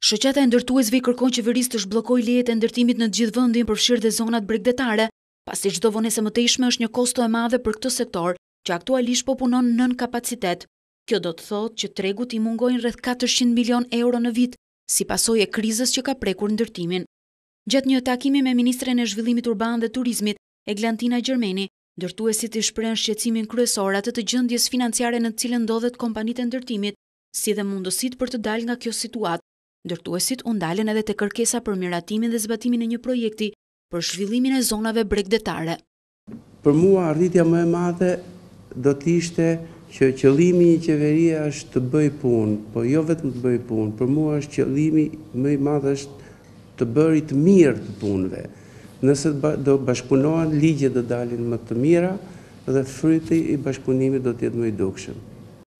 Shoqata e ndërtuesve i kërkon qeverisë të zhbllokojë lejet e ndërtimit në të gjithë vendin përfshirë dhe zonat bregdetare, pasi çdo vonesë më ishme është një kosto e madhe për këtë sektor, që aktualisht po punon nën kapacitet. Kjo do të thotë që tregut i mungojnë rreth 400 milion euro në vit, si pasojë e krizës që ka prekur ndërtimin. Gjatë një takimi me ministren e zhvillimit urban dhe turizmit, Eglantina Gjermeni, ndërtuesit i shprehën shqetësimin kryesor atë të gjendjes financiare në të cilën ndodhet kompanitë e ndërtimit, si dhe mundësitë për të dalë nga kjo situatë. Ndërtuesit u ndalen edhe të kërkesa për miratimin dhe zbatimin e një projekti për shvillimin e zonave bregdetare. Për mua rritja më e madhe do t'ishte që qëlimi i qeveria është të bëj punë, po jo vetëm të bëj punë, për mua është qëlimi më i madhe është të bëri të mirë të punëve. Nëse do bashkunohen, ligje dhe dalin më të mira dhe fryti i bashkunimi do t'jetë më i dukshëm.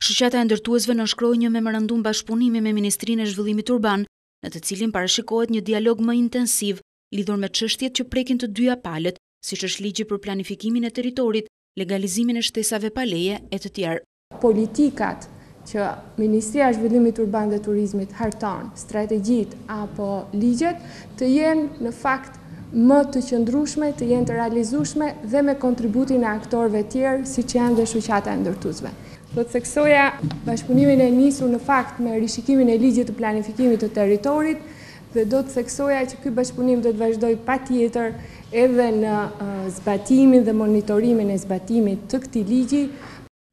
Shqyqata e ndërtuesve në shkroj një memorandum bashkëpunimi me Ministrinë e Zhvillimit Urban, në të cilin parashikohet një dialog më intensiv lidhur me qështjet që prekin të dyja palet, si që është ligji për planifikimin e teritorit, legalizimin e shtesave paleje e të tjerë. Politikat që Ministria Zhvillimit Urban dhe Turizmit harton, strategjit apo ligjet, të jenë në fakt më të qëndrushme, të jenë të realizushme dhe me kontributin e aktorve tjerë si që janë dhe Shqyqata e ndërtuesve do të seksoja bashkëpunimin e njësur në fakt me rishikimin e ligjit të planifikimit të teritorit dhe do të seksoja që këj bashkëpunim do të vazhdoj pa tjetër edhe në zbatimin dhe monitorimin e zbatimit të këti ligji.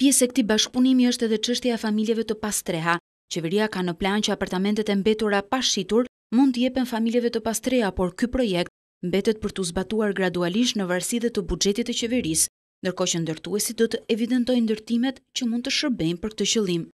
Pjese këti bashkëpunimi është edhe qështja familjeve të pastreha. Qeveria ka në plan që apartamentet e mbetura pashitur mund të jepen familjeve të pastreha, por këj projekt mbetet për të zbatuar gradualisht në varsidhe të bugjetit e qeverisë nërko që ndërtuesi do të evidentojnë ndërtimet që mund të shërbejnë për këtë qëllim.